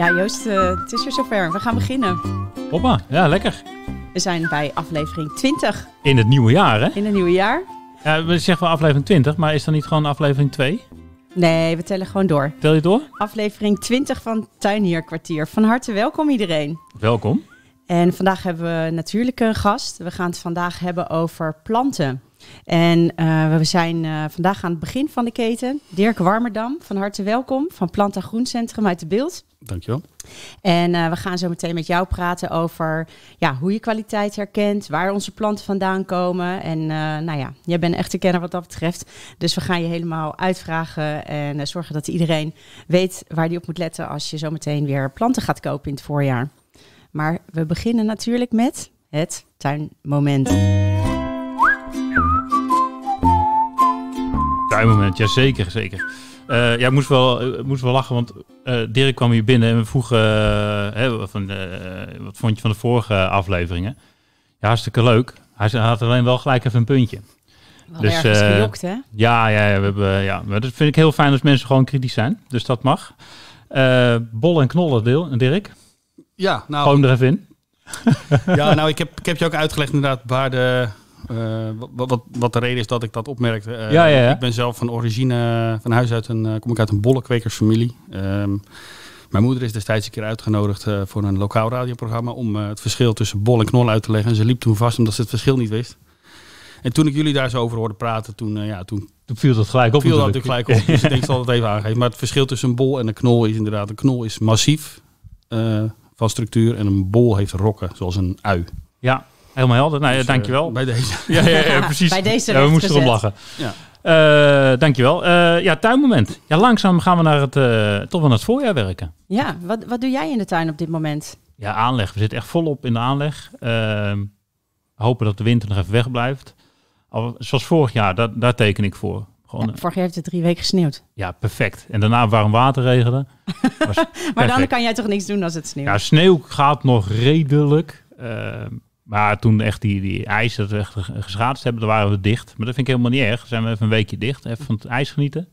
Ja, Joost, eh, het is weer zover. We gaan beginnen. Hoppa, ja, lekker. We zijn bij aflevering 20. In het nieuwe jaar, hè? In het nieuwe jaar. Ja, we zeggen wel aflevering 20, maar is dat niet gewoon aflevering 2? Nee, we tellen gewoon door. Tel je door? Aflevering 20 van Tuinierkwartier. Van harte welkom iedereen. Welkom. En vandaag hebben we natuurlijk een gast. We gaan het vandaag hebben over planten. En eh, we zijn eh, vandaag aan het begin van de keten. Dirk Warmerdam, van harte welkom van Planta Groencentrum uit de Beeld. Dankjewel. En eh, we gaan zo meteen met jou praten over ja, hoe je kwaliteit herkent, waar onze planten vandaan komen. En nou ja, jij bent echt een kenner wat dat betreft. Dus we gaan je helemaal uitvragen en zorgen dat iedereen weet waar die op moet letten als je zo meteen weer planten gaat kopen in het voorjaar. Maar we beginnen natuurlijk met het tuinmoment. moment ja zeker, zeker. Uh, ja, moest wel, eh, moest wel lachen, want eh, Dirk kwam hier binnen en we vroegen hè, van, wat vond je van de vorige afleveringen? Ja, hartstikke leuk. Hij had alleen wel gelijk even een puntje. Wel dus, ergens hè? Ja, ja, ja, we hebben, ja, maar dat vind ik heel fijn als mensen gewoon kritisch zijn. Dus dat mag. Bol en knollen, deel, Dirk. Ja, nou... Gewoon er even in. ja, nou, ik heb, ik heb je ook uitgelegd inderdaad waar de, eh, wat, wat, de reden is dat ik dat opmerkte. Eh, ik ben zelf van origine, van huis uit, een, eh, kom ik uit een bolle Um, ehm, mijn moeder is destijds een keer uitgenodigd voor een lokaal radioprogramma om het verschil tussen bol en knol uit te leggen. En ze liep toen vast omdat ze het verschil niet wist. En toen ik jullie daar zo over hoorde praten, toen, ja, toen, viel dat gelijk op. Viel dat natuurlijk gelijk op. Dus ik denk dat het even aangeven. Maar het verschil tussen een bol en een knol is inderdaad: een knol is massief van structuur en een bol heeft rokken, zoals een ui. Ja, Helemaal helder. Nou, dus, eh, dankjewel. bij deze. Ja, ja, ja, precies. Bij deze we moesten erom lachen. Ja. Uh, dankjewel. Eh, ja, tuinmoment. Ja, langzaam gaan we naar het, uh, aan het voorjaar werken. Ja, wat, wat doe jij in de tuin op dit moment? Ja, aanleg. We zitten echt volop in de aanleg. Ehm, hopen dat de winter nog even wegblijft. zoals vorig jaar, daar, daar teken ik voor. Gewoon, vorig jaar heeft het drie weken gesneeuwd. Ja, perfect. En daarna warm water regelen. maar dan kan jij toch niks doen als het sneeuwt? Ja, sneeuw gaat nog redelijk. Ehm, maar toen echt die, die ijs echt geschaadst hebben, dan waren we dicht. Maar dat vind ik helemaal niet erg. Dan zijn we even een weekje dicht, even van het ijs genieten.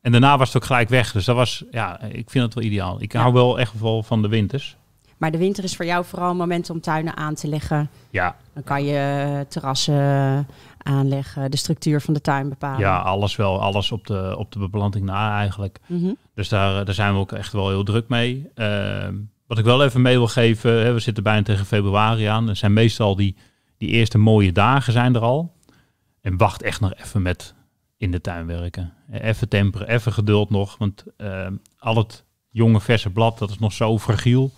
En daarna was het ook gelijk weg. Dus dat was, ja, ik vind het wel ideaal. Ik hou wel echt wel van de winters. Maar de winter is voor jou vooral een moment om tuinen aan te leggen. Ja. Dan kan je terrassen aanleggen, de structuur van de tuin bepalen. Ja, alles wel. Alles op de, op de beplanting na eigenlijk. Mhm. Dus daar, daar zijn we ook echt wel heel druk mee. Uh, wat ik wel even mee wil geven, hè, we zitten bijna tegen februari aan. Er zijn meestal die, die eerste mooie dagen zijn er al. En wacht echt nog even met in de tuin werken. Even temperen, even geduld nog. Want ehm, al het jonge verse blad, dat is nog zo fragiel.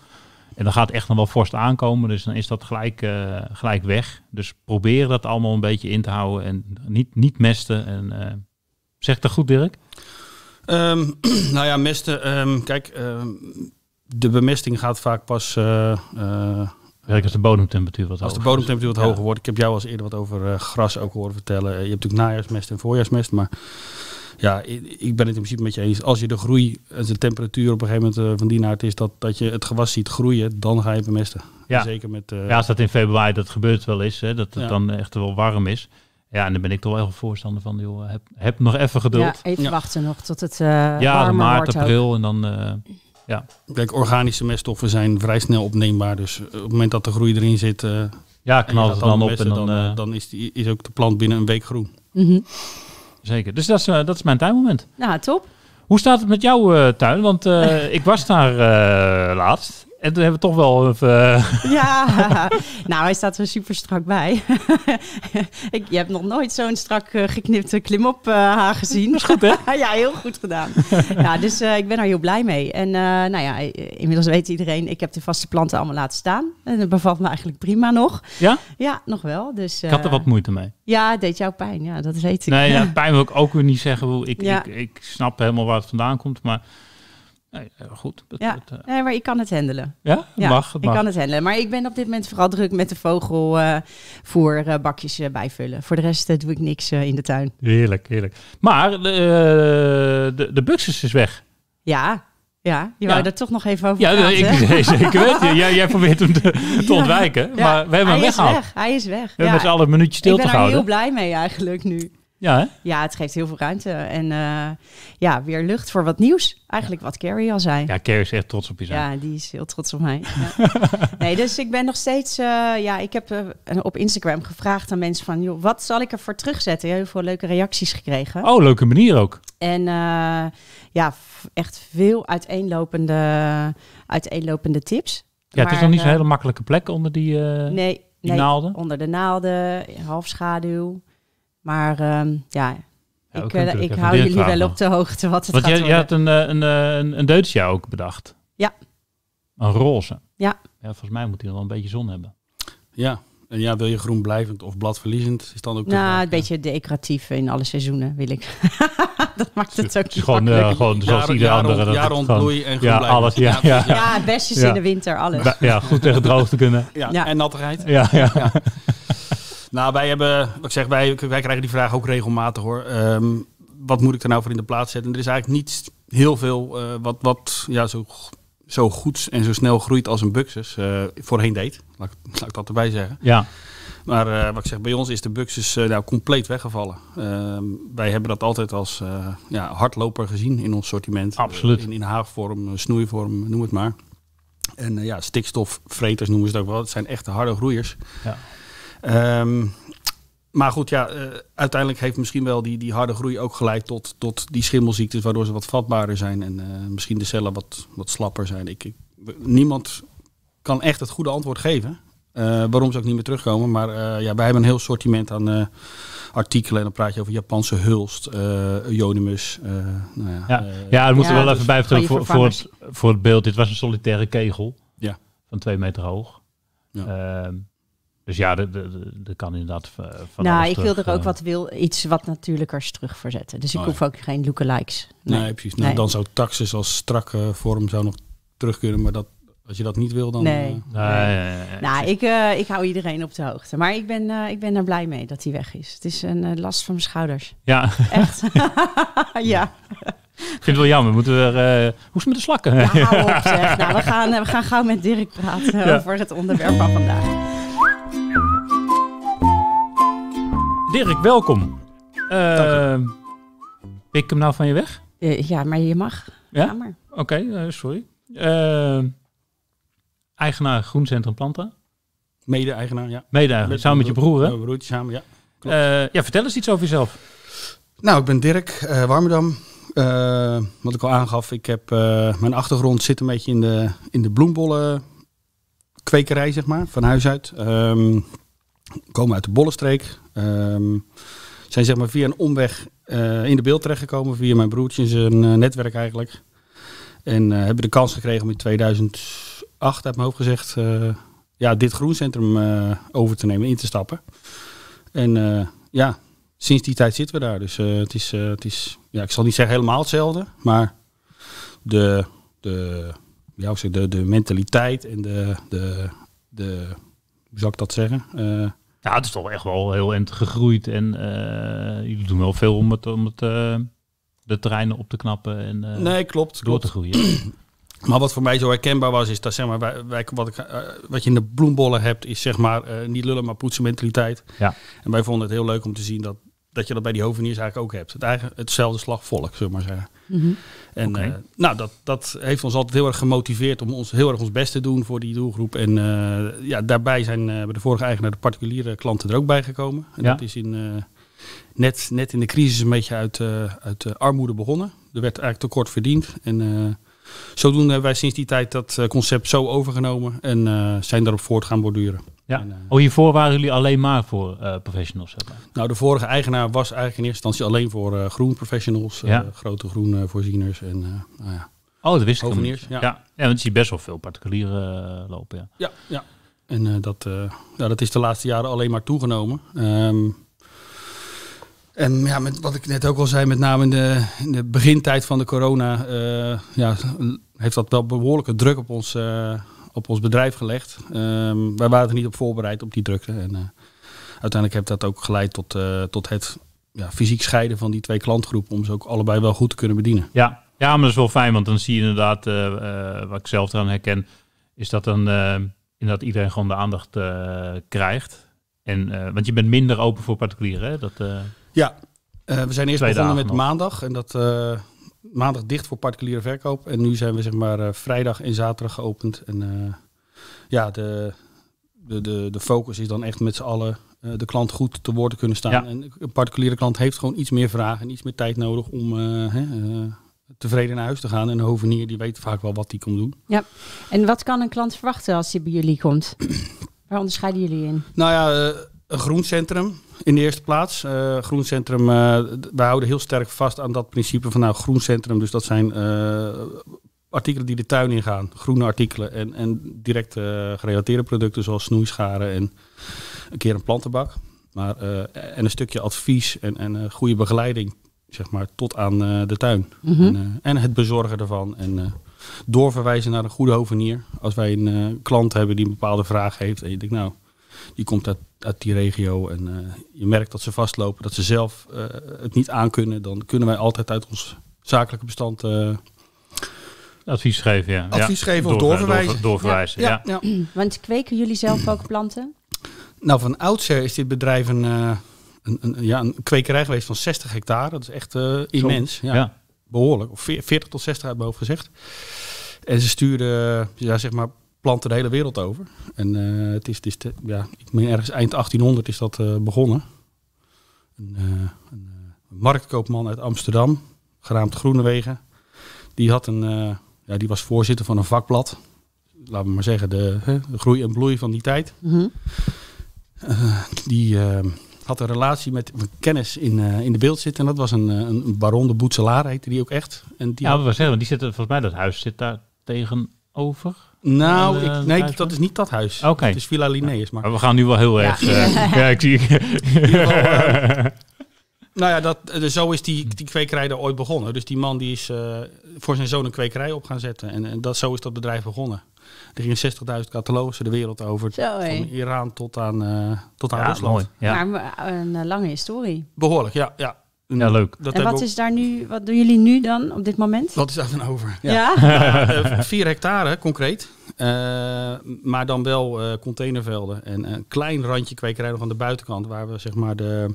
En dan gaat echt nog wel vorst aankomen. Dus dan is dat gelijk, eh, gelijk weg. Dus probeer dat allemaal een beetje in te houden. En niet, niet mesten. En, ehm, zeg dat goed, Dirk? Um, nou ja, mesten. kijk, de bemesting gaat vaak pas. Uh, als de bodemtemperatuur wat Als de bodemtemperatuur wat hoger wordt. Ik heb jou al eerder wat over eh, gras ook horen vertellen. je hebt natuurlijk najaarsmest en voorjaarsmest. Maar ja, ik ben het in principe met je eens. Als je de groei en de temperatuur op een gegeven moment van die naart is dat, dat je het gewas ziet groeien, dan ga je bemesten. Ja. Zeker met, ja, als dat in februari, dat gebeurt wel eens, hè, dat het dan echt wel warm is. Ja, en daar ben ik toch wel voorstander van, joh, heb, heb nog even geduld. Ja, even wachten nog tot het Ja, maart, april en dan... Ja. Kijk, organische meststoffen zijn vrij snel opneembaar. Dus eh, op het moment dat de groei erin zit... Uh, ja, knalt het dan, op en dan... Eh, dan, is, die, is ook de plant binnen een week groen. Mhm. Zeker. Dus dat is, dat is mijn tuinmoment. Nou, top. Hoe staat het met jouw tuin? Want ik was daar laatst en toen hebben we toch wel. Even... Eh, ja, nou, hij staat er super strak bij. Ik, je hebt nog nooit zo'n strak eh, geknipte klimop eh, haar gezien. Dat is goed, hè? ja, heel goed gedaan. ja, dus ik ben er heel blij mee. En nou ja, inmiddels weet iedereen, ik heb de vaste planten allemaal laten staan. En dat bevalt me eigenlijk prima nog. Ja? Ja, nog wel. Dus, ik had er wat moeite mee. Ja, het deed jou pijn. Ja, dat weet ik. Nee, ja, pijn wil ik ook weer niet zeggen. Ik, ik, ik snap helemaal waar het vandaan komt, maar... Nee, eh, goed. Eh, nee, maar ik kan het handelen. Ja, ja mag, Ik kan het handelen. Maar ik ben op dit moment vooral druk met de vogelvoerbakjes uh, uh, bijvullen. Voor de rest doe ik niks in de tuin. Heerlijk, heerlijk. Maar de, de buxus is weg. Ja, ja, je ja. wou daar toch nog even over ja, praten. Ja, ik, zeker weet jij, jij probeert hem te, ontwijken, maar we hebben hem weggehaald. Hij is weg, hij is weg. We hebben met z'n allen een minuutje stil te houden. Ik ben er heel blij mee eigenlijk nu. Ja, ja, het geeft heel veel ruimte. En eh, ja, weer lucht voor wat nieuws. Eigenlijk wat Carrie al zei. Ja, Carrie is echt trots op je Ja, die is heel trots op mij. Ja. nee, dus ik ben nog steeds... Eh, ja, ik heb eh, op Instagram gevraagd aan mensen van... joh, wat zal ik ervoor terugzetten? Heel veel leuke reacties gekregen. Oh, leuke manier ook. En ja, echt veel uiteenlopende, uiteenlopende tips. Ja, het is nog niet zo'n hele makkelijke plek onder die, nee, nee, naalden. onder de naalden, half schaduw. Maar ehm, ja, ik, eh, ik hou jullie wel op de hoogte wat het gaat je, je had eh, eh, een, een, een, een ook bedacht. Ja. Een roze. Ja. ja. Volgens mij moet hij wel een beetje zon hebben. Ja. En ja, wil je groen blijvend of bladverliezend? Is dan ook nou, een beetje decoratief in alle seizoenen wil ik. dat maakt het ook gewoon, uh, gewoon zoals ieder andere. Jaar rond bloei en groen ja, alles, ja, ja, bestjes in de winter, alles. Ja, goed tegen droogte kunnen. Ja, en nattigheid. ja. ja. Nou, wij hebben, wat ik zeg, wij, wij krijgen die vraag ook regelmatig hoor. Ehm, wat moet ik er nou voor in de plaats zetten? En er is eigenlijk niet heel veel uh, wat, wat ja, zo, zo goed en zo snel groeit als een Buxus eh, voorheen deed. Laat, laat, ik dat erbij zeggen. Ja. Maar eh, wat ik zeg, bij ons is de Buxus nou compleet weggevallen. Ehm, wij hebben dat altijd als ja, hardloper gezien in ons sortiment. Absoluut. in, in haagvorm, snoeivorm, noem het maar. En ja, stikstofvreters noemen ze het ook wel. Het zijn echte harde groeiers. Ja. Ehm, maar goed, ja, eh, uiteindelijk heeft misschien wel die, die harde groei ook geleid tot, tot die schimmelziektes, waardoor ze wat vatbaarder zijn en eh, misschien de cellen wat, wat slapper zijn. Ik, niemand kan echt het goede antwoord geven. Eh, waarom ze ook niet meer terugkomen. Maar ja, wij hebben een heel sortiment aan artikelen. En dan praat je over Japanse hulst, Jonimus. Nou ja, ja, ja, moeten we wel even bij voor, voor het, voor, het beeld. Dit was een solitaire kegel ja. van twee meter hoog. Ja. Ehm, dus ja, de kan inderdaad van Nou, ik wil er ook eh, wat wil, iets wat natuurlijkers terug verzetten. Dus ik oh hoef ook geen lookalikes. Nee, nee precies. Nou, dan zou taxis als strakke vorm zou nog terug kunnen, maar dat, als je dat niet wil, dan... Nee. Uh, nee. nee. Nou, ik, eh, ik hou iedereen op de hoogte. Maar ik ben, ik ben er blij mee dat hij weg is. Het is een last van mijn schouders. Ja. Echt. ja. Ik vind het wel jammer. Moeten we er, uh, hoe is het met de slakken? Nou, op Nou, we, gaan, we gaan gauw met Dirk praten over het onderwerp van vandaag. Dirk, welkom. Uh, pik hem nou van je weg? Eh, ja, maar je mag. Ja? Oké, okay, uh, eh, sorry. Ehm, eigenaar Groencentrum Planta. Mede-eigenaar, ja. Mede-eigenaar, samen met je broer, hè? broertje samen, ja. Eh, ja, vertel eens iets over jezelf. Nou, ik ben Dirk Warmerdam. wat ik al aangaf, ik heb, mijn achtergrond zit een beetje in de, in de bloembollen kwekerij, zeg maar, van huis uit. Um, komen uit de Bollenstreek. Um, ehm, zijn zeg maar via een omweg eh, in de beeld terechtgekomen, via mijn broertje en zijn eh, netwerk eigenlijk. En eh, hebben de kans gekregen om in 2008, uit mijn hoofd gezegd, ja, dit groencentrum over te nemen, in te stappen. En ja, sinds die tijd zitten we daar. Dus het is, het is ja, ik zal niet zeggen helemaal hetzelfde, maar de, de ja, zeg, de, de mentaliteit en de, de, de, hoe zou ik dat zeggen? Eh, ja, het is toch echt wel heel erg gegroeid en uh, jullie doen wel veel om het, om het uh, de terreinen op te knappen en nee, klopt, door klopt. te groeien. Maar wat voor mij zo herkenbaar was, is dat zeg maar, wij, wij wat, ik, wat je in de bloembollen hebt, is zeg maar niet lullen, maar poetsen mentaliteit. Ja. En wij vonden het heel leuk om te zien dat, dat je dat bij die hoveniers eigenlijk ook hebt. Het eigen, hetzelfde slag volk, zullen we maar zeggen. Mhm. En eh, nou, dat, dat heeft ons altijd heel erg gemotiveerd om ons heel erg ons best te doen voor die doelgroep. En eh, ja, daarbij zijn eh, bij de vorige eigenaar de particuliere klanten er ook bij gekomen. En dat is in, net, net in de crisis een beetje uit, uit armoede begonnen. Er werd eigenlijk tekort verdiend. En Zodoende hebben wij sinds die tijd dat eh, concept zo overgenomen en uh, zijn daarop voort gaan borduren. Ja. Eh, oh, hiervoor waren jullie alleen maar voor professionals? Zeg maar. Nou, de vorige eigenaar was eigenlijk in eerste instantie alleen voor groen professionals, ja. grote voorzieners en nou ja. Oh, dat wist ik niet. Ja. ja. want je ziet best wel veel particulieren lopen. Ja, ja. ja. En dat, ja, nou, dat is de laatste jaren alleen maar toegenomen. Ehm, en ja, met wat ik net ook al zei, met name in de, in de begintijd van de corona, eh, ja, heeft dat wel behoorlijke druk op ons, eh, op ons bedrijf gelegd. Ehm, wij waren er niet op voorbereid op die drukte. En eh, uiteindelijk heeft dat ook geleid tot, tot het ja, fysiek scheiden van die twee klantgroepen om ze ook allebei wel goed te kunnen bedienen. Ja, ja maar dat is wel fijn, want dan zie je inderdaad, wat ik zelf eraan herken, is dat dan inderdaad iedereen gewoon de aandacht krijgt. En, eh, want je bent minder open voor particulieren, hè? Dat, eh, ja, eh, we zijn eerst begonnen met maandag. En dat maandag dicht voor particuliere verkoop. En nu zijn we zeg maar vrijdag en zaterdag geopend. En ja, de, de, de, de, focus is dan echt met z'n allen de klant goed te woorden kunnen staan. En een particuliere klant heeft gewoon iets meer vragen en iets meer tijd nodig om... tevreden naar huis te gaan. En een hovenier die weet vaak wel wat die komt doen. Ja, en wat kan een klant verwachten als hij bij jullie komt? Waar onderscheiden jullie in? Nou ja, eh, een groencentrum in de eerste plaats. Uh, groencentrum, uh, wij houden heel sterk vast aan dat principe van nou, groencentrum. Dus dat zijn artikelen die de tuin ingaan, groene artikelen. En, en direct gerelateerde producten zoals snoeischaren en een keer een plantenbak. Maar, en een stukje advies en, en goede begeleiding, zeg maar, tot aan de tuin. Mhm. en, het bezorgen ervan en doorverwijzen naar een goede hovenier. Als wij een eh, klant hebben die een bepaalde vraag heeft en je denkt nou, die komt uit, uit die regio en eh, je merkt dat ze vastlopen, dat ze zelf eh, het niet aankunnen, dan kunnen wij altijd uit ons zakelijke bestand advies geven. Ja. Advies geven of doorverwijzen. doorverwijzen, ja, ja. Want kweken jullie zelf ook planten? Nou, van oudsher is dit bedrijf een, een, ja, een kwekerij geweest van 60 hectare. Dat is echt immens. ja behoorlijk, of 40 tot 60 uit mijn gezegd. En ze stuurden, ja, zeg maar, planten de hele wereld over. En eh, het is, het is ja, ik meen ergens eind 1800 is dat eh, begonnen. Een, eh, een marktkoopman uit Amsterdam, geraamd Groenewegen, die, had een, ja, die was voorzitter van een vakblad. Laten we maar zeggen, de, groei en bloei van die tijd. Mm -hmm. die, had een relatie met een kennis in, eh, in de beeld zitten. En dat was een, eh, een baron de Boetselaar, heette die ook echt. En die ja, we zeggen, die zit, volgens mij dat huis zit daar tegenover. Nou, ik, eh, nee, dat is niet dat huis. Oké. Het is Villa Linnaeus. Maar... we gaan nu wel heel erg... Ja, ik zie... Nou ja, dat, zo is die, die kwekerij er ooit begonnen. Dus die man die is voor zijn zoon een kwekerij op gaan zetten. En, en dat, zo is dat bedrijf begonnen. Er gingen 60.000 catalogussen de wereld over. van Iran tot aan, eh, tot aan Rusland. ja. Maar een eh, lange historie. Behoorlijk, ja. ja. Ja, leuk. Dat en wat is daar nu, wat doen jullie nu dan op dit moment? Wat is daar dan over? Ja. ja? Eh, vier hectare concreet. maar dan wel containervelden. En een klein randje kwekerijen nog aan de buitenkant, waar we zeg maar de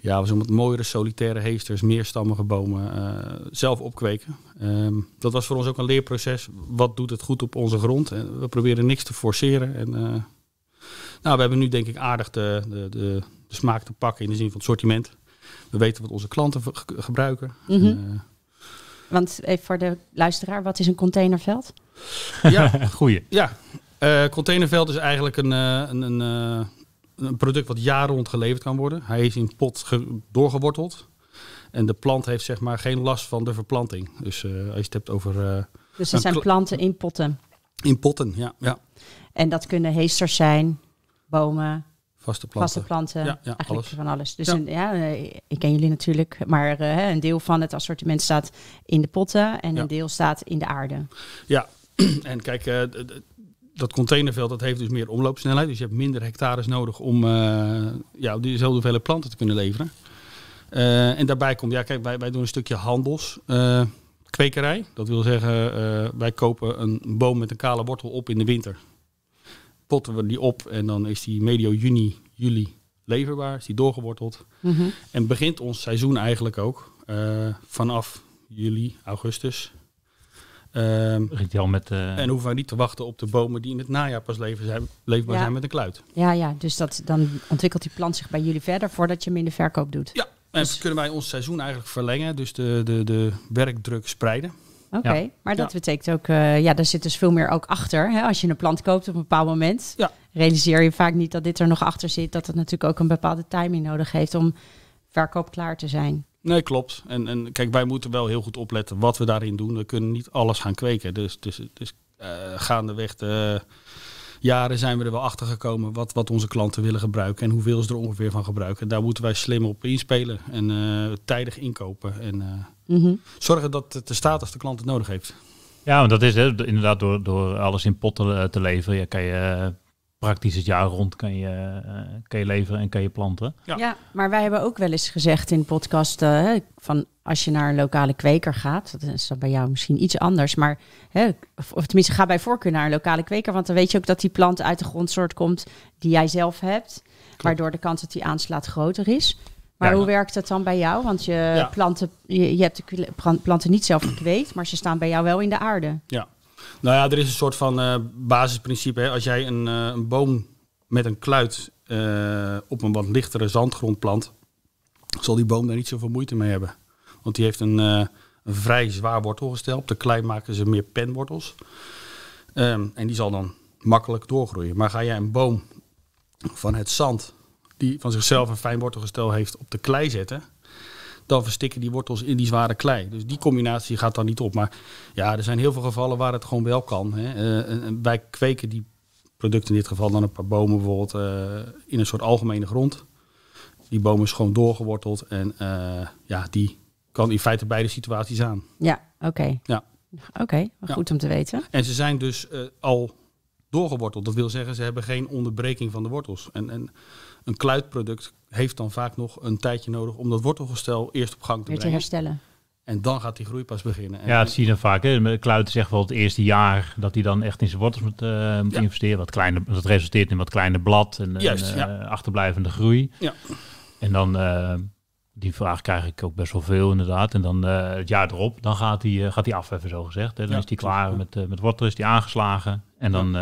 ja, we zullen met mooiere solitaire heesters, meerstammige bomen eh, zelf opkweken. Ehm, dat was voor ons ook een leerproces. Wat doet het goed op onze grond? Eh, we proberen niks te forceren. En, eh, nou, we hebben nu denk ik aardig de, de, de, smaak te pakken in de zin van het sortiment. We weten wat onze klanten gebruiken. Mhm. Want even voor de luisteraar, wat is een containerveld? Ja, goeie. Ja, containerveld is eigenlijk een, een, een een product wat jaren rond geleverd kan worden. Hij is in pot doorgeworteld. En de plant heeft zeg maar geen last van de verplanting. Dus eh, als je het hebt over... Uh, dus er zijn planten in potten? In potten, ja, ja. En dat kunnen heesters zijn, bomen... Vaste planten. Vaste planten, ja, ja, alles. van alles. Dus ja. Een, ja, eh, ik ken jullie natuurlijk, maar een deel van het assortiment staat in de potten en een deel staat in de aarde. Ja, en kijk, dat containerveld dat heeft dus meer omloopsnelheid. Dus je hebt minder hectares nodig om uh, ja, diezelfde hoeveelheid planten te kunnen leveren. Eh, en daarbij komt, ja, kijk, wij, wij doen een stukje handelskwekerij. Eh, dat wil zeggen, wij kopen een boom met een kale wortel op in de winter. Potten we die op en dan is die medio juni, juli leverbaar. Is die doorgeworteld. Mhm. En begint ons seizoen eigenlijk ook vanaf juli, augustus. Ehm, met, eh, En hoeven wij niet te wachten op de bomen die in het najaar pas leefbaar zijn met een kluit. Ja, ja, dus dat, dan ontwikkelt die plant zich bij jullie verder voordat je hem in de verkoop doet. Ja, en dus... kunnen wij ons seizoen eigenlijk verlengen, dus de, de, de werkdruk spreiden. Oké, maar dat betekent ook, uh, ja, daar zit dus veel meer ook achter. Hè? Als je een plant koopt op een bepaald moment, realiseer je vaak niet dat dit er nog achter zit. Dat het natuurlijk ook een bepaalde timing nodig heeft om verkoop klaar te zijn. Nee, klopt. En, en kijk, wij moeten wel heel goed opletten wat we daarin doen. We kunnen niet alles gaan kweken. Dus, dus, dus uh, gaandeweg de jaren zijn we er wel achter gekomen wat, wat onze klanten willen gebruiken en hoeveel ze er ongeveer van gebruiken. Daar moeten wij slim op inspelen en uh, tijdig inkopen. En eh, mhm. zorgen dat het de staat als de klant het nodig heeft. Ja, want dat is hè, inderdaad door, door alles in potten te leveren. Ja, kan je praktisch het jaar rond kan je, uh, kan je leveren en kan je planten. Ja. maar wij hebben ook wel eens gezegd in podcasten podcast eh, van als je naar een lokale kweker gaat, dat is dan bij jou misschien iets anders, maar hè, of tenminste ga bij voorkeur naar een lokale kweker, want dan weet je ook dat die plant uit de grondsoort komt die jij zelf hebt, waardoor de kans dat die aanslaat groter is. Maar hoe nou- werkt dat dan bij jou? Want je, planten, je, je hebt de planten niet zelf gekweekt, maar ze staan bij jou wel in de aarde. Ja, nou ja, er is een soort van eh, basisprincipe. Hè. Als jij een, eh, een, boom met een kluit eh, op een wat lichtere zandgrond plant, zal die boom daar niet zoveel moeite mee hebben. Want die heeft een, vrij zwaar wortelgestel. Op de klei maken ze meer penwortels. Ehm, en die zal dan makkelijk doorgroeien. Maar ga jij een boom van het zand, die van zichzelf een fijn wortelgestel heeft, op de klei zetten dan verstikken die wortels in die zware klei. Dus die combinatie gaat dan niet op. Maar ja, er zijn heel veel gevallen waar het gewoon wel kan. Hè. Eh, wij kweken die producten, in dit geval dan een paar bomen bijvoorbeeld, eh, in een soort algemene grond. Die bomen is gewoon doorgeworteld en eh, ja, die kan in feite beide situaties aan. Ja, oké. Ja. Oké, goed om te weten. En ze zijn dus al doorgeworteld. Dat wil zeggen, ze hebben geen onderbreking van de wortels. En, en een kluitproduct heeft dan vaak nog een tijdje nodig om dat wortelgestel eerst op gang te brengen. herstellen. En dan gaat die groei pas beginnen. ja, dat zie je dan vaak. Hè. Kluit is echt wel het eerste jaar dat hij dan echt in zijn wortels moet, eh, moet investeren. Wat kleine, dat resulteert in wat kleiner blad en, Juist, eh, achterblijvende groei. Ja. En dan, eh, die vraag krijg ik ook best wel veel inderdaad. En dan het jaar erop, dan gaat hij, gaat hij af, even zo gezegd. Dan is hij klaar met, met wortel, is hij aangeslagen. En dan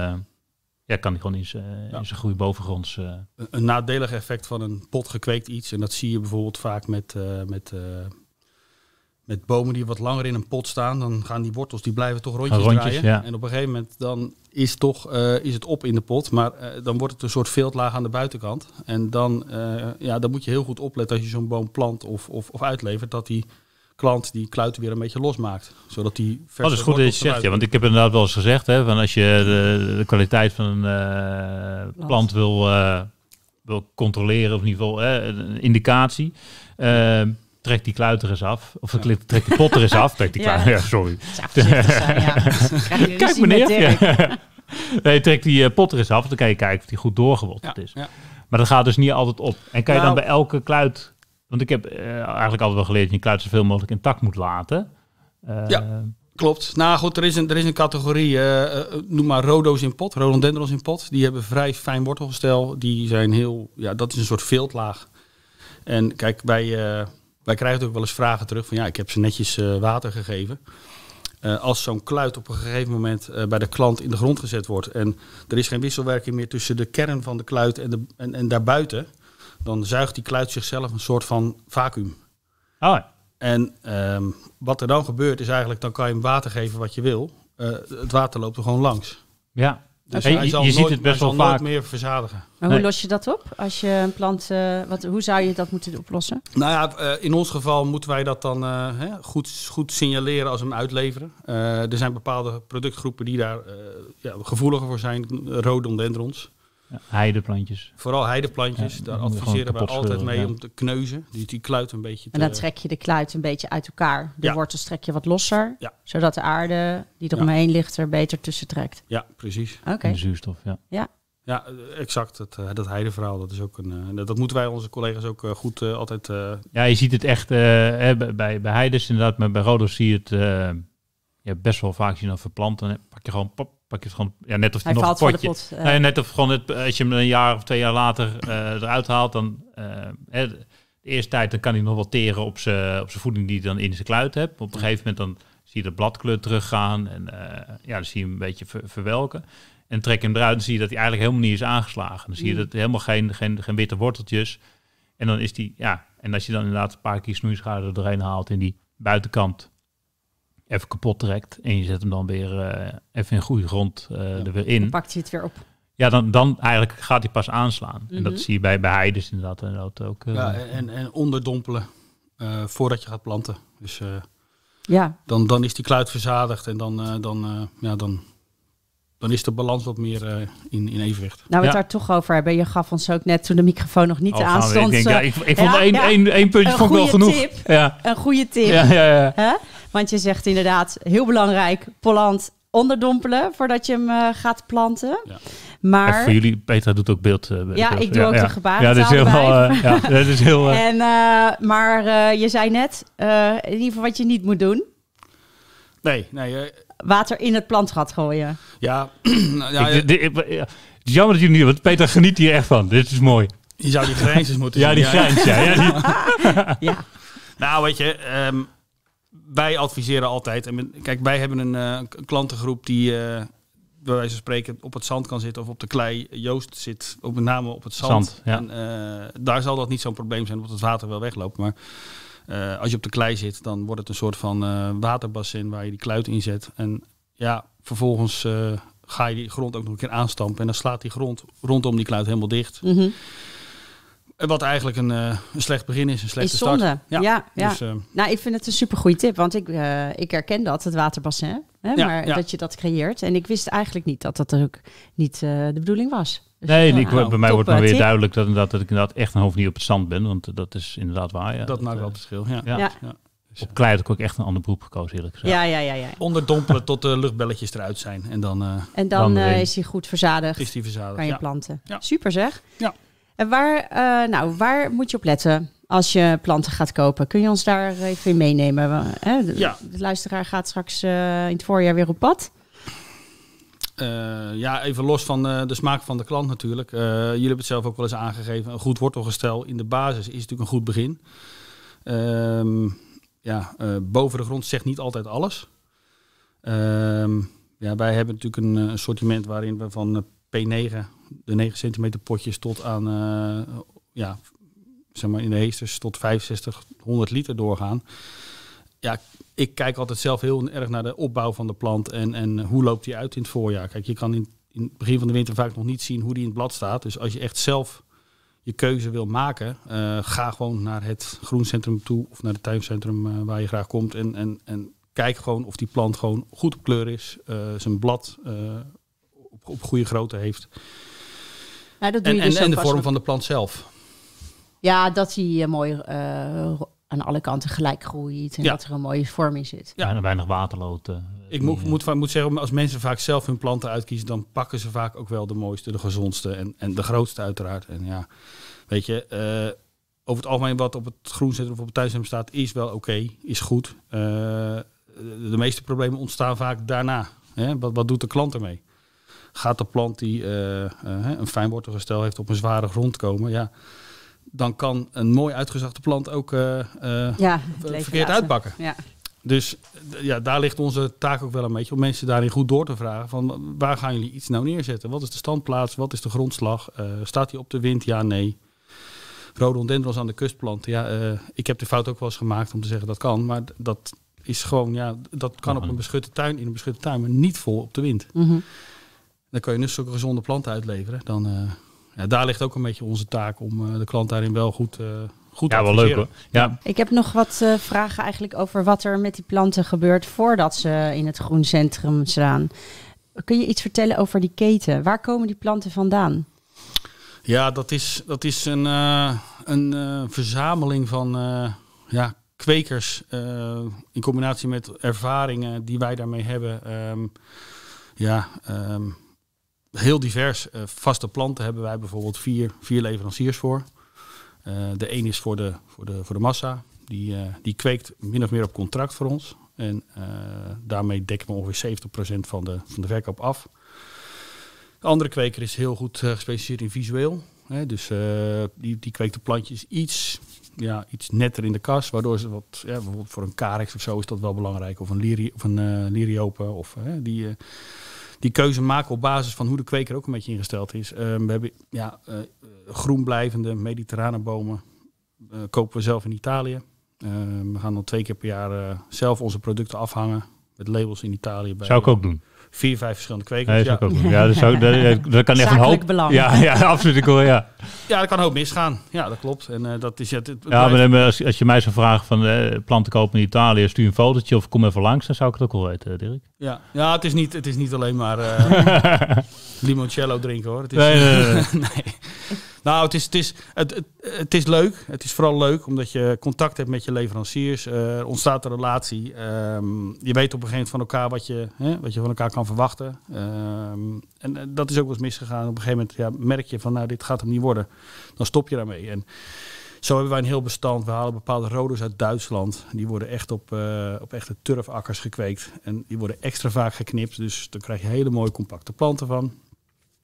ja, kan die gewoon in zijn, eh, ja. goede bovengronds. Eh, een, nadelig effect van een pot gekweekt iets. En dat zie je bijvoorbeeld vaak met, eh, met, met bomen die wat langer in een pot staan. Dan gaan die wortels, die blijven toch rondjes, draaien. En op een gegeven moment dan is, toch, is het op in de pot. Maar dan wordt het een soort veldlaag aan de buitenkant. En dan, ja, dan moet je heel goed opletten als je zo'n boom plant of, of, of uitlevert. Dat die klant die kluit weer een beetje losmaakt. Zodat die oh, dat is goed dat je zegt, ja, want ik heb inderdaad wel eens gezegd, hè, van als je de, kwaliteit van een eh, plant wil, eh, wil controleren, of in ieder geval eh, een indicatie, trek die kluit er eens af. Of ja. trek die pot er eens af. Trek die Kluit, ja, sorry. Kijk meneer. nee, trek die pot er eens af, dan kan je kijken of die goed doorgeworteld is. Maar dat gaat dus niet altijd op. En kan je dan nou, bij elke kluit want ik heb eh, eigenlijk altijd wel geleerd dat je een kluit zoveel mogelijk intact moet laten. Eh, ja, klopt. Nou goed, er is een, er is een categorie, eh, noem maar rodo's in pot, rhododendrons in pot. Die hebben vrij fijn wortelgestel. Die zijn heel, ja, dat is een soort viltlaag. En kijk, wij, wij krijgen ook wel eens vragen terug van ja, ik heb ze netjes water gegeven. als zo'n kluit op een gegeven moment bij de klant in de grond gezet wordt en er is geen wisselwerking meer tussen de kern van de kluit en, de, en, en daarbuiten, dan zuigt die kluit zichzelf een soort van vacuüm. Ah. En ehm, wat er dan gebeurt is eigenlijk, dan kan je hem water geven wat je wil. Eh, het water loopt er gewoon langs. Ja. Dus hij zal je, nooit, ziet het best wel vaak. meer verzadigen. Maar hoe los je dat op? Als je een plant, eh, wat, hoe zou je dat moeten oplossen? Nou ja, eh, in ons geval moeten wij dat dan goed, goed signaleren als we hem uitleveren. er zijn bepaalde productgroepen die daar ja, gevoeliger voor zijn. Rhododendrons heideplantjes. Vooral heideplantjes. daar adviseren we altijd mee om te kneuzen. Dus die kluit een beetje te... En dan trek je de kluit een beetje uit elkaar. De wortels trek je wat losser. Zodat de aarde die eromheen ligt er beter tussen trekt. Ja, precies. Oké. zuurstof, ja. Ja. Ja, exact. Het, eh, dat heideverhaal, dat is ook een. Eh, dat moeten wij onze collega's ook eh, goed altijd. Uh... Ja, je ziet het echt bij, bij heides inderdaad, maar bij roders zie je het best wel vaak zien dat verplant. Dan pak je gewoon, pop, pak je gewoon, ja, net of hij nog een potje. Eh. nee, net of gewoon het, als je hem een jaar of twee jaar later eh, eruit haalt, dan eh, de eerste tijd dan kan hij nog wel teren op zijn op zijn voeding die hij dan in zijn kluit hebt. Op een gegeven moment dan zie je de bladkleur teruggaan en ja, dan zie je hem een beetje verwelken. En trek hem eruit, dan zie je dat hij eigenlijk helemaal niet is aangeslagen. Dan zie je mm. dat helemaal geen, geen, geen witte worteltjes. En dan is die, ja, en als je dan inderdaad een paar keer snoeischaar er haalt in die buitenkant, even kapot trekt en je zet hem dan weer eh, even in goede grond eh, er weer in. Dan pakt hij het weer op. Ja, dan, dan eigenlijk gaat hij pas aanslaan. En dat mhm. zie je bij, bij heiders inderdaad, inderdaad ook. Eh. ja, en, en onderdompelen voordat je gaat planten. Dus ja. dan, dan is die kluit verzadigd en dan, dan, ja, dan dan is de balans wat meer uh, in, in evenwicht. Nou, we het ja. daar toch over hebben. Je gaf ons ook net toen de microfoon nog niet oh, aan stond. Ik, ja, eh, ik, ik vond één, één, één puntje vond wel genoeg. ja. Een goede tip. Ja, ja, huh? Want je zegt inderdaad, heel belangrijk, Polland onderdompelen voordat je hem eh, gaat planten. Maar... voor jullie, Petra doet ook beeld. Uh, ja, ik doe ook de gebaren. Ja, dat is heel... ja, dat is heel en, maar je zei net, in ieder geval wat je niet moet doen. Nee, nee water in het plantgat gooien. Ja, nou ja, Het is jammer dat jullie niet, want Peter geniet hier echt van. Dit is mooi. Je zou die grijns moeten zien. Ja, die grijns, ja. Ja, die... ja, Nou, weet je, ehm, wij adviseren altijd. En kijk, wij hebben een eh, klantengroep die, eh, bij wijze van spreken, op het zand kan zitten of op de klei. Joost zit ook met name op het zand. en, eh, daar zal dat niet zo'n probleem zijn, omdat het water wel wegloopt. Maar eh, als je op de klei zit, dan wordt het een soort van uh, waterbassin waar je die kluit in zet. En ja, vervolgens eh, ga je die grond ook nog een keer aanstampen. En dan slaat die grond rondom die kluit helemaal dicht. Mm Wat eigenlijk een, een, slecht begin is, een slechte is zonde. start. Ja, ja, dus, nou, ik vind het een supergoeie tip, want ik, ik herken dat, het waterbassin. Hè? maar dat je dat creëert. En ik wist eigenlijk niet dat dat ook niet de bedoeling was. Dus nee, bij mij wordt maar weer duidelijk dat, dat, dat ik inderdaad echt een hoofd niet op het zand ben. Want dat is inderdaad waar. Ja. Dat maakt wel het eh, verschil. ja. ja. ja. Op klei heb ik ook echt een andere beroep gekozen, eerlijk gezegd. Ja, ja, ja. ja. Onderdompelen tot de luchtbelletjes eruit zijn. En dan, eh, en dan eh, is hij goed verzadigd. Is die verzadigd, Kan je planten. Super zeg. Ja. En waar, nou, waar moet je op letten als je planten gaat kopen? Kun je ons daar even in meenemen? ja. de luisteraar gaat straks in het voorjaar weer op pad. Eh, ja, even los van eh, de smaak van de klant natuurlijk. Eh, jullie hebben het zelf ook wel eens aangegeven. Een goed wortelgestel in de basis is natuurlijk een goed begin. Ehm, ja, boven de grond zegt niet altijd alles. Ehm, ja, wij hebben natuurlijk een, assortiment sortiment waarin we van P9, de 9 centimeter potjes, tot aan ja, zeg maar in de heesters tot 65, 100 liter doorgaan ja, ik kijk altijd zelf heel erg naar de opbouw van de plant en, en hoe loopt die uit in het voorjaar. Kijk, je kan in, in het begin van de winter vaak nog niet zien hoe die in het blad staat. Dus als je echt zelf je keuze wil maken, eh, ga gewoon naar het groencentrum toe of naar het tuincentrum eh, waar je graag komt. En, en, en kijk gewoon of die plant gewoon goed op kleur is, eh, zijn blad op, op goede grootte heeft. Nou, dat doe je en, dus en, en de vorm van de plant zelf. Ja, dat zie je mooi aan alle kanten gelijk groeit en dat er een mooie vorm in zit. Ja, en weinig waterloten. Eh, ik moet, moet, eh, moet zeggen, als mensen vaak zelf hun planten uitkiezen, dan pakken ze vaak ook wel de mooiste, de gezondste en, en de grootste uiteraard. En ja, weet je, eh, over het algemeen wat op het groen zit of op het tuinzem staat, is wel oké, is goed. de meeste problemen ontstaan vaak daarna. Hè? Wat, wat doet de klant ermee? Gaat de plant die een fijn wortelgestel heeft op een zware grond komen? Ja dan kan een mooi uitgezachte plant ook eh, eh, ja, verkeerd uitpakken. Ja. Dus ja, daar ligt onze taak ook wel een beetje om mensen daarin goed door te vragen van waar gaan jullie iets nou neerzetten? Wat is de standplaats? Wat is de grondslag? Eh, staat die op de wind? Ja, nee. Rode Rhododendrons aan de kust planten. Ja, ik heb de fout ook wel eens gemaakt om te zeggen dat kan, maar dat is gewoon ja, dat kan op een beschutte tuin in een beschutte tuin, maar niet vol op de wind. Mhm. Dan kan je dus zulke gezonde planten uitleveren. Dan ja, daar ligt ook een beetje onze taak om eh, de klant daarin wel goed, eh, goed ja, wel leuk hoor. Ja. Ik heb nog wat eh, vragen eigenlijk over wat er met die planten gebeurt voordat ze in het groencentrum staan. Kun je iets vertellen over die keten? Waar komen die planten vandaan? Ja, dat is, dat is een, een verzameling van ja, kwekers in combinatie met ervaringen die wij daarmee hebben. Ehm, ja, ehm, heel divers. Eh, vaste planten hebben wij bijvoorbeeld vier, vier leveranciers voor. Eh, de een is voor de, voor de, voor de massa. Die, eh, die kweekt min of meer op contract voor ons. En daarmee dekken we ongeveer 70% van de, van de verkoop af. De andere kweker is heel goed gespecialiseerd in visueel. Hè, dus die, die kweekt de plantjes iets, ja, iets netter in de kas. Waardoor ze wat, ja, bijvoorbeeld voor een Carex of zo is dat wel belangrijk. Of een, Liri, of een Liriopen. Of, die, die keuze maken op basis van hoe de kweker ook een beetje ingesteld is. Ehm, we hebben ja, uh, eh, groenblijvende mediterrane bomen. Uh, kopen we zelf in Italië. Ehm, we gaan dan twee keer per jaar eh, zelf onze producten afhangen. Met labels in Italië. Bij, Zou ik ook doen vier, vijf verschillende kwekers. Ja, dat, ja. ja dat, dat, kan echt een hoop. Ja, ja absoluut. Cool, ja. ja, dat kan ook misgaan. Ja, dat klopt. En eh, dat is het. ja, maar als, als je mij zou vraagt van uh, eh, planten kopen in Italië, stuur een fotootje of kom even langs, dan zou ik het ook wel weten, eh, Dirk. Ja, ja het, is niet, het is niet alleen maar limoncello drinken hoor. Het is, nee. nee. Nou, het is, het, is, het, het, is leuk. Het is vooral leuk omdat je contact hebt met je leveranciers. Eh, er ontstaat een relatie. Ehm, je weet op een gegeven moment van elkaar wat je, hè, wat je van elkaar kan verwachten. Ehm, en eh, dat is ook wel eens misgegaan. Op een gegeven moment ja, merk je van, nou, dit gaat hem niet worden. Dan stop je daarmee. En zo hebben wij een heel bestand. We halen bepaalde roders uit Duitsland. Die worden echt op, uh, op echte turfakkers gekweekt. En die worden extra vaak geknipt. Dus dan krijg je hele mooie compacte planten van.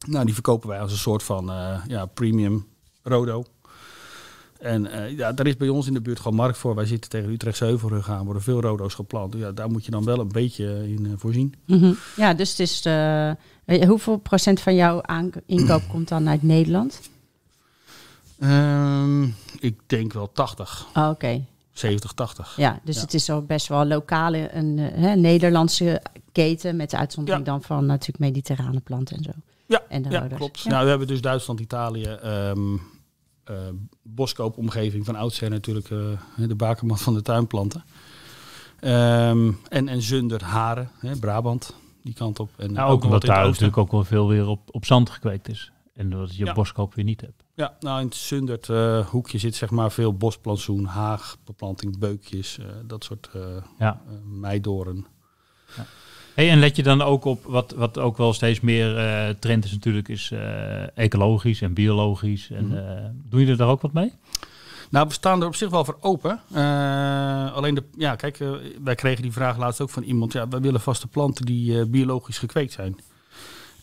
Nou, die verkopen wij als een soort van eh, ja, premium rodo. En eh, ja, daar is bij ons in de buurt gewoon markt voor. Wij zitten tegen Utrecht Heuvelrug aan, worden veel rodo's geplant. Dus ja, daar moet je dan wel een beetje eh, in voorzien. Mhm. Ja, dus het is, hoeveel procent van jouw inkoop komt dan uit Nederland? Ehm, ik denk wel 80. Oké. 70, 80. Ja, dus het is al best wel lokale, een Nederlandse keten met de uitzondering dan van natuurlijk mediterrane planten en zo. Ja, en de ja klopt. Nou, we hebben dus Duitsland, Italië, um, ehm, uh, eh, boskoopomgeving van oudsher natuurlijk eh, de bakermat van de tuinplanten. Ehm, en, en Zunder, Haren, hè, Brabant, die kant op. En nou, ook, omdat daar natuurlijk ook wel veel weer op, op zand gekweekt is. En dat je boskoop weer niet hebt. Ja, nou in het zundert hoekje zit zeg maar veel bosplantsoen, haagbeplanting, beplanting, beukjes, eh, dat soort ja. meidoren. Ja en let je dan ook op wat, wat ook wel steeds meer eh, trend is natuurlijk, is eh, ecologisch en biologisch. En, mm eh, doe je er daar ook wat mee? Nou, we staan er op zich wel voor open. alleen, de, ja, kijk, wij kregen die vraag laatst ook van iemand. Ja, wij willen vaste planten die biologisch gekweekt zijn.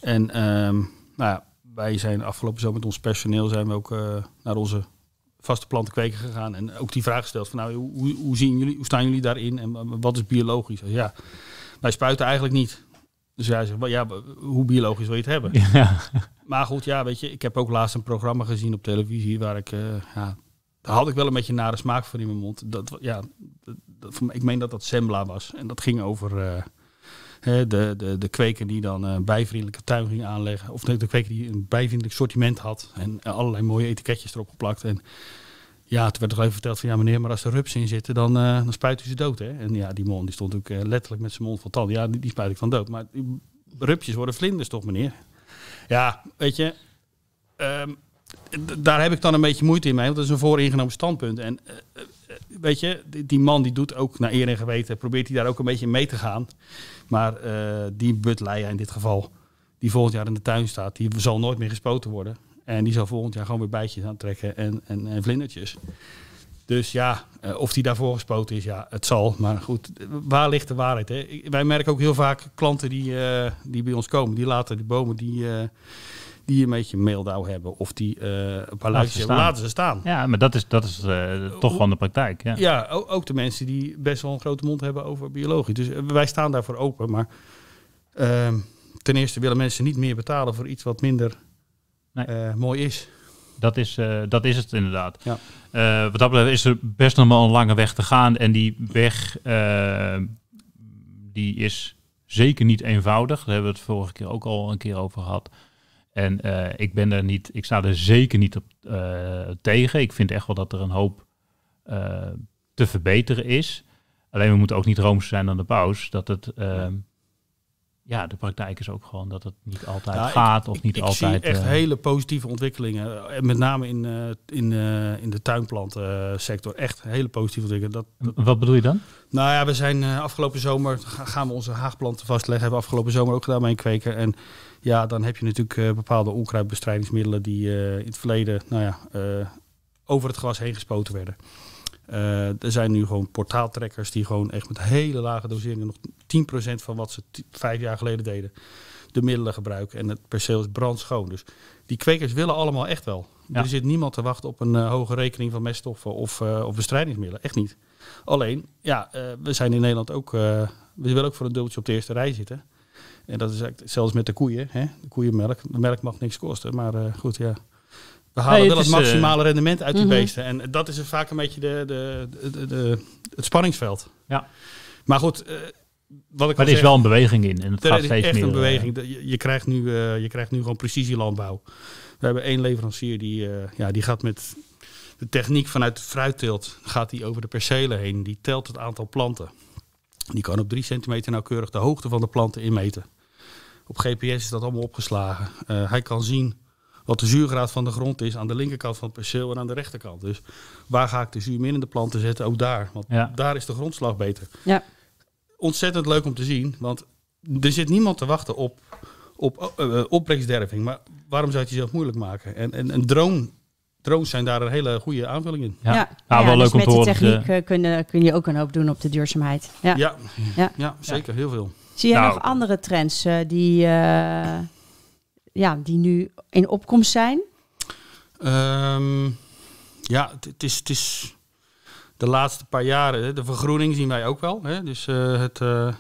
En ehm, nou, wij zijn afgelopen zomer met ons personeel zijn we ook naar onze vaste planten kweken gegaan. En ook die vraag gesteld van, nou, hoe, hoe, zien jullie, hoe staan jullie daarin en wat is biologisch? Ja, wij spuiten eigenlijk niet. Dus hij zegt, ja, hoe biologisch wil je het hebben? Ja. Maar goed, ja, weet je, ik heb ook laatst een programma gezien op televisie waar ik, eh, ja, daar had ik wel een beetje nare smaak van in mijn mond. Dat, ja, dat, ik meen dat dat Sembla was. En dat ging over eh, de, de, de kweker die dan een eh, bijvriendelijke tuin ging aanleggen. Of de, de kweker die een bijvriendelijk sortiment had en allerlei mooie etiketjes erop geplakt. En ja, toen werd er even verteld van ja meneer, maar als er rups in zitten, dan, uh, dan spuit u ze dood. Hè? En ja, die man die stond ook eh, letterlijk met zijn mond vol tanden. Ja, die, spuit ik van dood. Maar rupsjes worden vlinders toch meneer? Ja, weet je, ehm, daar heb ik dan een beetje moeite in mee, want dat is een vooringenomen standpunt. En eh, weet je, die, man die doet ook naar eer en geweten, probeert hij daar ook een beetje mee te gaan. Maar die Leia in dit geval, die volgend jaar in de tuin staat, die zal nooit meer gespoten worden. En die zal volgend jaar gewoon weer bijtjes aantrekken en, en, en vlindertjes. Dus ja, eh, of die daarvoor gespoten is, ja, het zal. Maar goed, waar ligt de waarheid? Hè? Wij merken ook heel vaak klanten die, eh, die bij ons komen, die laten de bomen die, uh, die een beetje meeldauw hebben. Of die een paar luidjes hebben, laten ze staan. Ja, maar dat is, dat is toch gewoon de praktijk. Ja, ja ook, de mensen die best wel een grote mond hebben over biologie. Dus wij staan daarvoor open. Maar ehm, ten eerste willen mensen niet meer betalen voor iets wat minder eh, mooi is. Dat is, eh, dat is het inderdaad. Ja. Eh, wat dat betreft is er best nog wel een lange weg te gaan. En die weg die is zeker niet eenvoudig. Daar hebben we het vorige keer ook al een keer over gehad. En ik ben er niet, ik sta er zeker niet op tegen. Ik vind echt wel dat er een hoop te verbeteren is. Alleen we moeten ook niet rooms zijn aan de paus. Dat het, ja, de praktijk is ook gewoon dat het niet altijd gaat of niet altijd. echt eh, hele positieve ontwikkelingen. Eh, met name in, eh, in, in de tuinplantensector Echt hele positieve ontwikkelingen. Dat, Wat bedoel je dan? Nou ja, we zijn afgelopen zomer gaan we onze haagplanten vastleggen. Hebben we afgelopen zomer ook gedaan bij een kweker. En ja, dan heb je natuurlijk bepaalde onkruidbestrijdingsmiddelen die in het verleden nou ja, over het gras heen gespoten werden. Eh, er zijn nu gewoon portaaltrekkers die gewoon echt met hele lage doseringen nog 10% van wat ze vijf jaar geleden deden, de middelen gebruiken. En het perceel is brandschoon. Dus die kwekers willen allemaal echt wel. Er zit niemand te wachten op een eh, hoge rekening van meststoffen of, eh, of bestrijdingsmiddelen. Echt niet. Alleen, ja, we zijn in Nederland ook. we willen ook voor een dubbeltje op de eerste rij zitten. En dat is zelfs met de koeien. Hè? De koeienmelk. De melk mag niks kosten. Maar goed, ja. We halen wel het, eh, maximale rendement uit die mhm. beesten. En dat is vaak een beetje de, de, de, het spanningsveld. Ja. Maar goed, eh, wat ik maar er is wel een beweging in. En het er is echt een eh, beweging. Je, je, krijgt nu, je krijgt nu gewoon precisielandbouw. We hebben één leverancier die, ja, die gaat met de techniek vanuit de fruitteelt gaat die over de percelen heen. Die telt het aantal planten. Die kan op drie centimeter nauwkeurig de hoogte van de planten inmeten. Op GPS is dat allemaal opgeslagen. hij kan zien wat de zuurgraad van de grond is aan de linkerkant van het perceel en aan de rechterkant. Dus waar ga ik de in de planten zetten? Ook daar, want daar is de grondslag beter. Ja. Ontzettend leuk om te zien, want er zit niemand te wachten op, op uh, Maar waarom zou het jezelf moeilijk maken? En, en een drone drones zijn daar een hele goede aanvulling in. Ja, ja. Nou, wel leuk dus om te horen. Met de techniek eh, kun, je ook een hoop doen op de duurzaamheid. Ja, ja. ja. zeker. Heel veel. Zie je nou. nog andere trends die, ja, die nu in opkomst zijn? Ehm, ja, het is, is de laatste paar jaren. De vergroening zien wij ook wel. Hè? Dus eh, het, eh,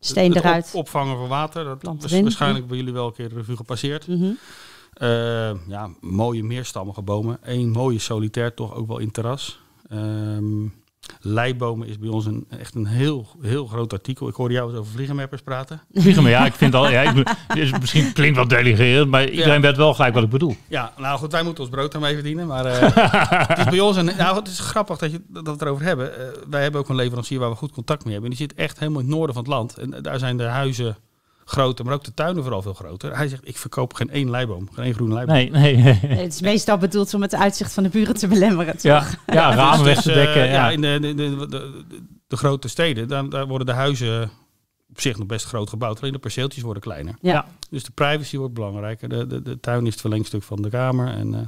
Steen eruit. opvangen van water. Dat is waarschijnlijk bij jullie wel een keer de revue gepasseerd. Mhm. Ehm, ja, mooie meerstammige bomen. Eén mooie solitair toch ook wel in terras. Ehm, Leibomen is bij ons een, echt een heel, heel groot artikel. Ik hoorde jou eens over vliegenmeppers praten. Vliegenmeppers, ja, ik vind al, ja, ik, is, misschien klinkt wat delegerend, maar iedereen ja. weet wel gelijk wat ik bedoel. Ja, nou goed, wij moeten ons brood ermee verdienen. Maar eh, het is bij ons een, nou, het is grappig dat, je, dat we het erover hebben. Eh, wij hebben ook een leverancier waar we goed contact mee hebben. En die zit echt helemaal in het noorden van het land. En eh, daar zijn de huizen groter, maar ook de tuinen vooral veel groter. Hij zegt, ik verkoop geen één leiboom, geen één groene leiboom. Nee, nee. nee het is meestal bedoeld om het uitzicht van de buren te belemmeren. Toch? Ja, ja dus ramen weg te eh, dekken. ja. in de, de, de, de grote steden, daar, daar, worden de huizen op zich nog best groot gebouwd. Alleen de perceeltjes worden kleiner. Ja. Dus de privacy wordt belangrijker. De, de, de tuin is het verlengstuk van de kamer en... Eh,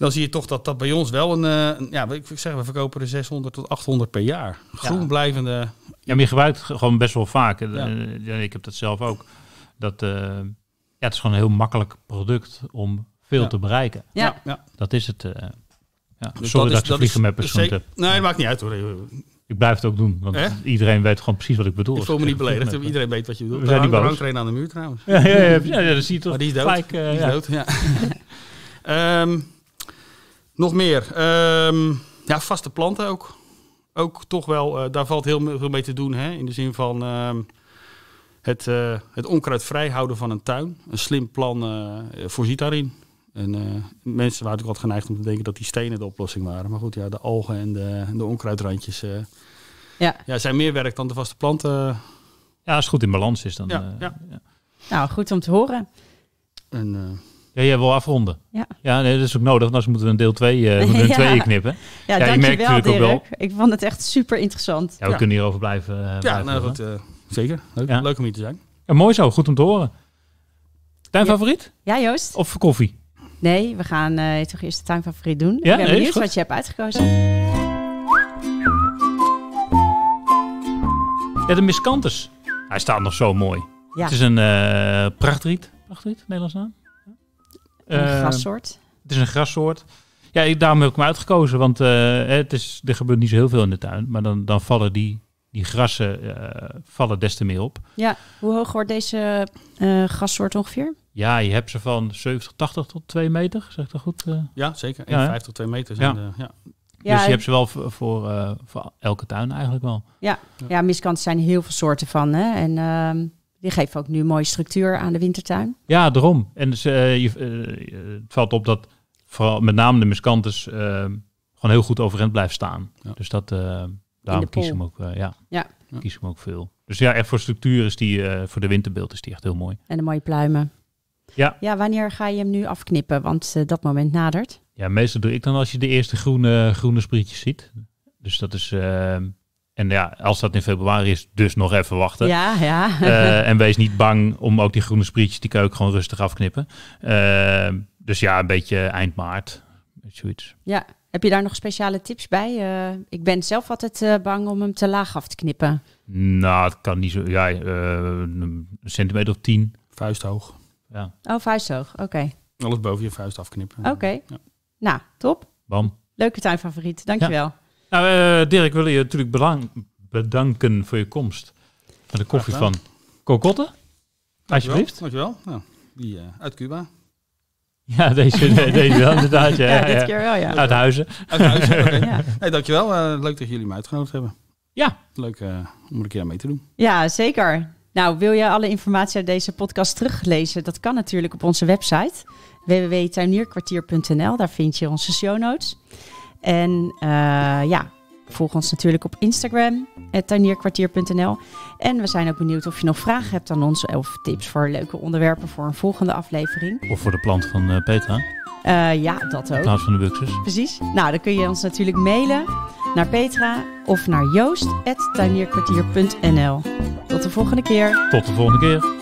dan zie je toch dat dat bij ons wel een, eh, ja, ik zeg, we verkopen er 600 tot 800 per jaar. Groen blijvende. Ja, je gebruikt gewoon best wel vaak. Ja. Ik heb dat zelf ook. Dat, eh, ja, het is gewoon een heel makkelijk product om veel te bereiken. Ja. ja. Dat is het. Uh, ja. Dus dat, je is, dat vliegen met persoon Nee, maakt niet uit hoor. Ik blijf het ook doen, want iedereen weet gewoon precies wat ik bedoel. Ik voel me niet beledigd, iedereen weet wat je bedoelt. We zijn een boos. aan de muur trouwens. Ja, ja, ja, ja, dat zie je toch. Maar die is dood. die is dood, ja. um, Nog meer. Ehm, ja, vaste planten ook. Ook toch wel, eh, daar valt heel veel mee te doen. Hè? In de zin van ehm, het, uh, het onkruid van een tuin. Een slim plan eh, voorziet daarin. En mensen waren natuurlijk wat geneigd om te denken dat die stenen de oplossing waren. Maar goed, ja, de algen en de, de onkruidrandjes ja. Ja, zijn meer werk dan de vaste planten. Ja, als het goed in balans is dan. Ja, ja. Nou, goed om te horen. En, ja, jij wil afronden. Ja, ja nee, dat is ook nodig, anders moeten we een deel 2 eh, moeten ja. knippen. Ja, ik merk natuurlijk ook wel. Ik vond het echt super interessant. Ja, we ja. kunnen hierover blijven. Uh, ja, nou, goed, eh, zeker. Leuk, om hier te zijn. mooi zo, goed om te horen. Tuinfavoriet? Ja, Joost. Of voor koffie? Nee, we gaan toch eerst de tuinfavoriet doen. Ja, ik ben benieuwd wat je hebt uitgekozen. Ja, de Miscanthus. Hij staat nog zo mooi. Ja. Het is een prachtriet. Prachtriet, Nederlands naam? Een ehm, grassoort? Het is een grassoort. Ja, ik, daarom heb ik hem uitgekozen, want eh, het is, er gebeurt niet zo heel veel in de tuin. Maar dan, dan vallen die, die grassen eh, vallen des te meer op. Ja, hoe hoog wordt deze eh, grassoort ongeveer? Ja, je hebt ze van 70, 80 tot 2 meter, zeg ik dat goed? Ja, zeker. 1,50 ja, tot 2 meter zijn ja. ja. dus je hebt ze wel voor, voor, voor elke tuin eigenlijk wel. Ja, ja. miskant zijn heel veel soorten van. Hè? En ehm, die geeft ook nu mooie structuur aan de wintertuin. Ja, daarom. En dus, eh, eh, het valt op dat vooral met name de miskantes eh, gewoon heel goed overeind blijft staan. Dus dat, daarom kies hem ook, ja, ja. kies hem ook veel. Dus ja, echt voor structuur is die, voor de winterbeeld is die echt heel mooi. En de mooie pluimen. Ja. ja, wanneer ga je hem nu afknippen? Want dat moment nadert. Ja, meestal doe ik dan als je de eerste groene, groene sprietjes ziet. Dus dat is en ja, als dat in februari is, dus nog even wachten. Ja, ja. Eh, en wees niet bang om ook die groene sprietjes, die keuken je ook gewoon rustig afknippen. Uh, dus ja, een beetje eind maart, zoiets. Ja, heb je daar nog speciale tips bij? Eh, ik ben zelf altijd bang om hem te laag af te knippen. Nou, het kan niet zo... Ja, een centimeter of tien. Vuisthoog. Ja. Oh, vuisthoog, oké. Alles boven je vuist afknippen. Oké. Nou, top. Bam. Leuke tuinfavoriet, dankjewel. Ja. Nou, eh, Dirk, ik wil je natuurlijk bedanken voor je komst. Met de koffie van Cocotte. Alsjeblieft. Dankjewel. Nou, die uh, uit Cuba. Ja, deze, deze wel inderdaad. Ja, ja, ja, dit keer wel, ja. Uit Huizen. Uit Huizen, ja. hey, dankjewel. Eh, leuk dat jullie me uitgenodigd hebben. Ja. Leuk om er een keer mee te doen. Ja, zeker. Nou, wil je alle informatie uit deze podcast teruglezen? Dat kan natuurlijk op onze website www.tuinierkwartier.nl. Daar vind je onze show notes. En uh, ja, volg ons natuurlijk op Instagram, tuinierkwartier.nl. En we zijn ook benieuwd of je nog vragen hebt aan ons of tips voor leuke onderwerpen voor een volgende aflevering. Of voor de plant van eh, Petra. Eh, ja, dat ook. In plaats van de buxus. Precies. Nou, dan kun je ons natuurlijk mailen naar Petra of naar joost.tuinierkwartier.nl. Tot de volgende keer. Tot de volgende keer.